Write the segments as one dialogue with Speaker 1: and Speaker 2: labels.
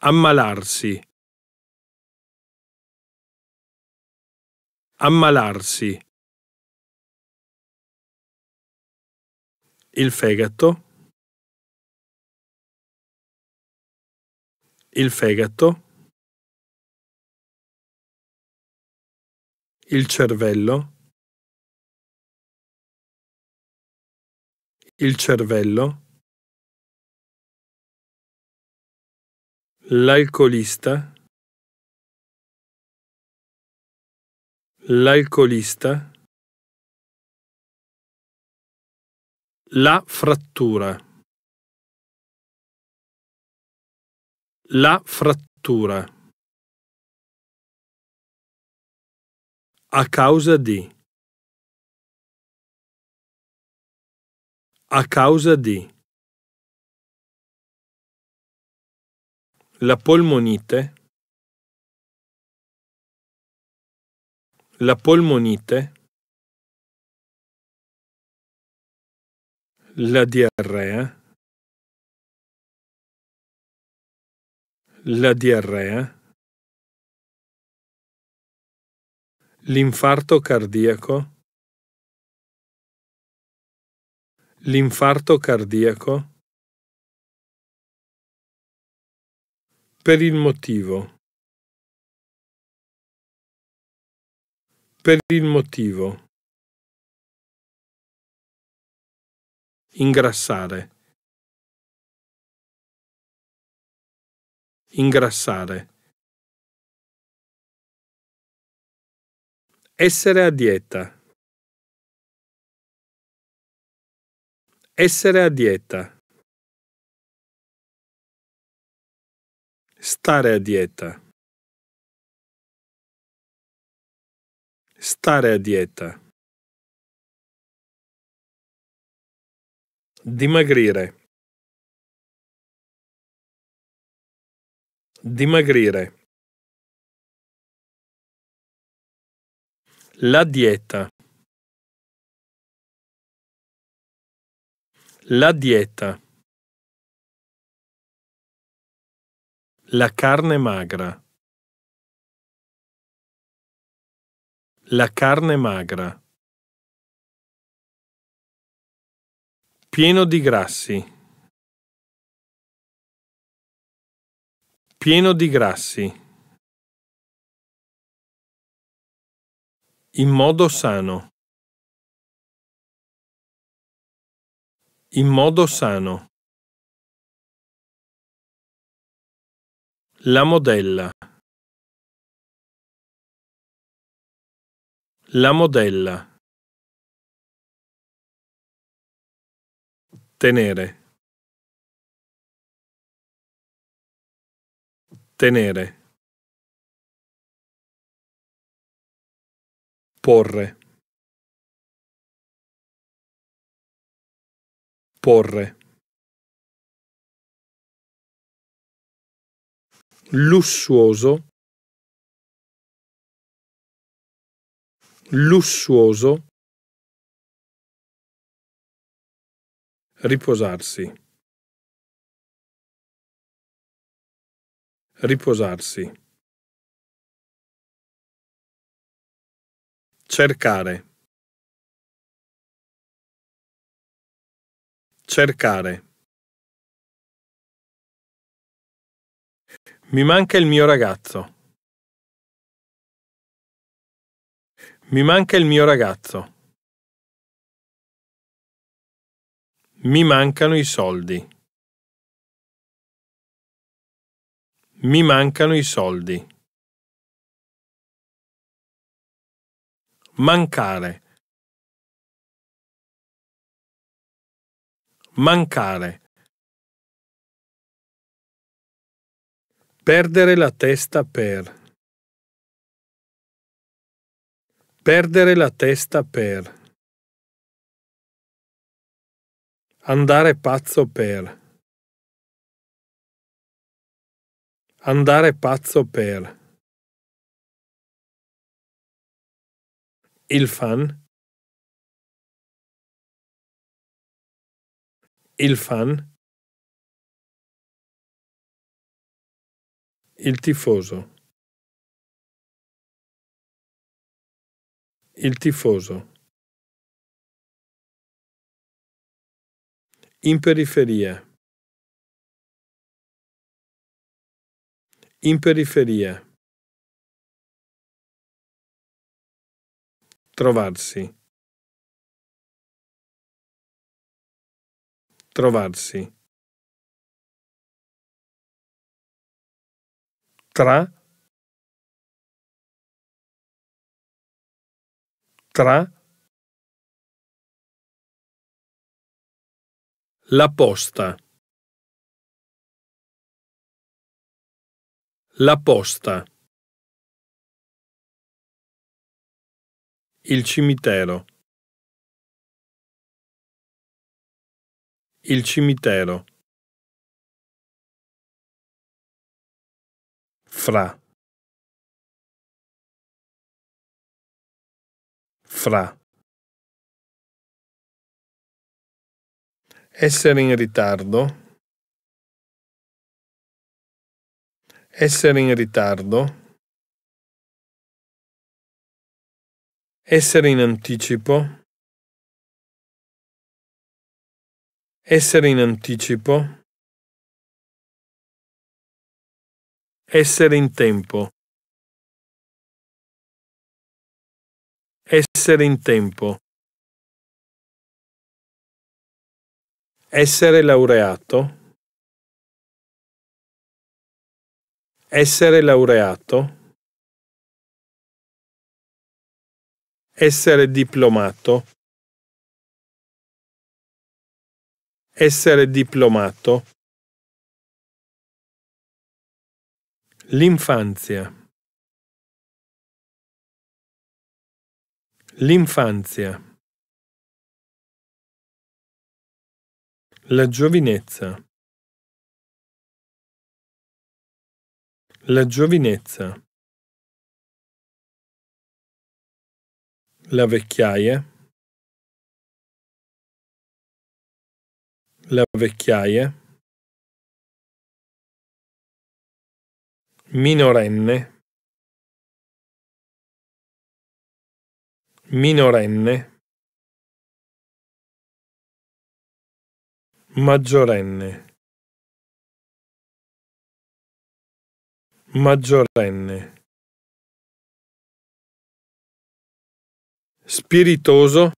Speaker 1: Ammalarsi. Ammalarsi. Il fegato. Il fegato. Il cervello. Il cervello. L'alcolista. L'alcolista. La frattura. La frattura. A causa di. A causa di. la polmonite, la polmonite, la diarrea, la diarrea, l'infarto cardiaco, l'infarto cardiaco, Per il motivo. Per il motivo. Ingrassare. Ingrassare. Essere a dieta. Essere a dieta. Stare a dieta. Stare a dieta. Dimagrire. Dimagrire. La dieta. La dieta. La carne magra. La carne magra. Pieno di grassi. Pieno di grassi. In modo sano. In modo sano. La modella. La modella. Tenere. Tenere. Porre. Porre. lussuoso lussuoso riposarsi riposarsi cercare cercare Mi manca il mio ragazzo. Mi manca il mio ragazzo. Mi mancano i soldi. Mi mancano i soldi. Mancare. Mancare. Perdere la testa per. Perdere la testa per. Andare pazzo per. Andare pazzo per. Il fan. Il fan. Il tifoso. Il tifoso. In periferia. In periferia. Trovarsi. Trovarsi. tra tra La posta. La posta. Il cimitero. Il cimitero. fra fra essere in ritardo essere in ritardo essere in anticipo essere in anticipo Essere in tempo. Essere in tempo. Essere laureato. Essere laureato. Essere diplomato. Essere diplomato. L'infanzia. L'infanzia. La giovinezza. La giovinezza. La vecchiaia. La vecchiaia. minorenne minorenne maggiorenne maggiorenne spiritoso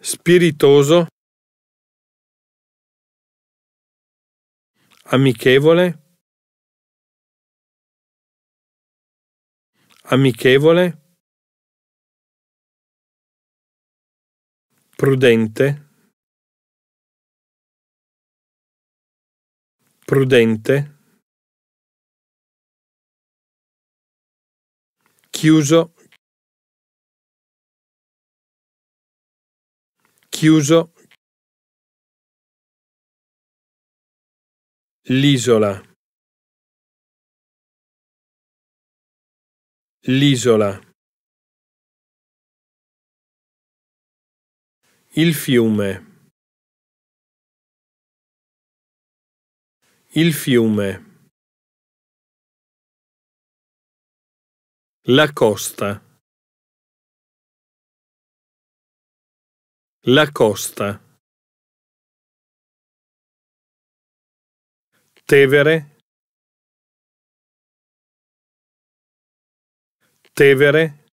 Speaker 1: spiritoso amichevole amichevole prudente prudente chiuso chiuso L'isola. L'isola. Il fiume. Il fiume. La costa. La costa. Tevere Tevere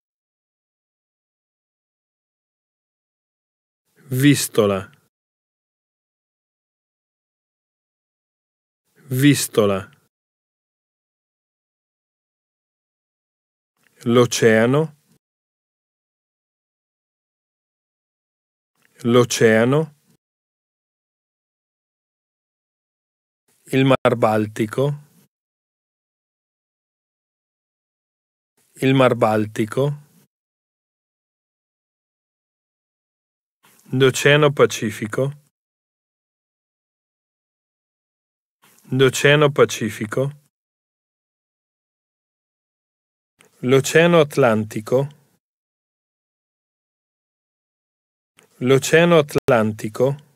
Speaker 1: Vistola Vistola L'oceano L'oceano il Mar Baltico, il Mar Baltico, l'Oceano Pacifico, l'Oceano Pacifico, l'Oceano Atlantico, l'Oceano Atlantico